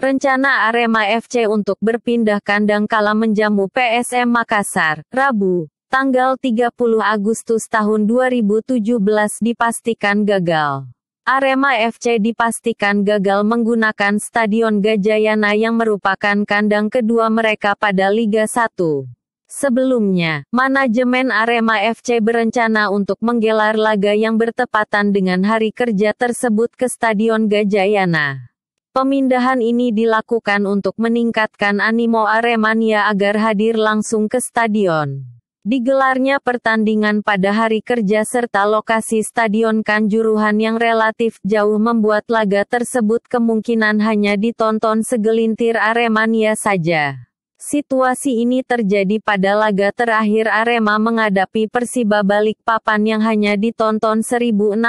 Rencana Arema FC untuk berpindah kandang kala menjamu PSM Makassar, Rabu, tanggal 30 Agustus tahun 2017 dipastikan gagal. Arema FC dipastikan gagal menggunakan Stadion Gajayana yang merupakan kandang kedua mereka pada Liga 1. Sebelumnya, manajemen Arema FC berencana untuk menggelar laga yang bertepatan dengan hari kerja tersebut ke Stadion Gajayana. Pemindahan ini dilakukan untuk meningkatkan animo Aremania agar hadir langsung ke stadion. Digelarnya pertandingan pada hari kerja serta lokasi Stadion Kanjuruhan yang relatif jauh membuat laga tersebut kemungkinan hanya ditonton segelintir Aremania saja. Situasi ini terjadi pada laga terakhir Arema menghadapi Persiba Balikpapan yang hanya ditonton 1661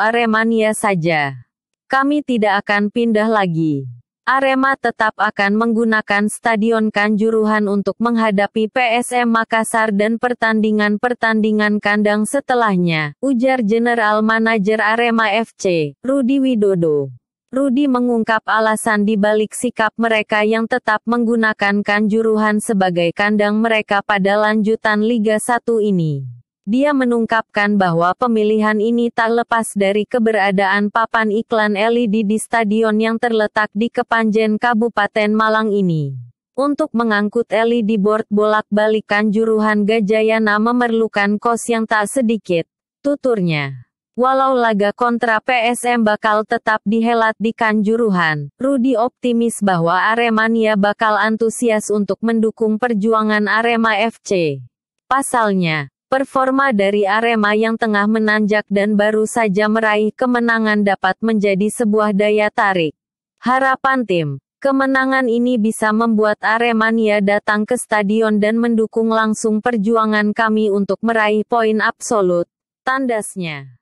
Aremania saja. Kami tidak akan pindah lagi. Arema tetap akan menggunakan Stadion Kanjuruhan untuk menghadapi PSM Makassar dan pertandingan-pertandingan kandang setelahnya, ujar General Manager Arema FC, Rudi Widodo. Rudi mengungkap alasan di balik sikap mereka yang tetap menggunakan Kanjuruhan sebagai kandang mereka pada lanjutan Liga 1 ini. Dia menungkapkan bahwa pemilihan ini tak lepas dari keberadaan papan iklan LED di stadion yang terletak di Kepanjen Kabupaten Malang ini. Untuk mengangkut LED board bolak-balikan juruhan Gajayana memerlukan kos yang tak sedikit, tuturnya. Walau laga kontra PSM bakal tetap dihelat di Kanjuruhan, Rudi optimis bahwa Aremania bakal antusias untuk mendukung perjuangan Arema FC. Pasalnya, Performa dari Arema yang tengah menanjak dan baru saja meraih kemenangan dapat menjadi sebuah daya tarik. Harapan tim, kemenangan ini bisa membuat Aremania datang ke stadion dan mendukung langsung perjuangan kami untuk meraih poin absolut, tandasnya.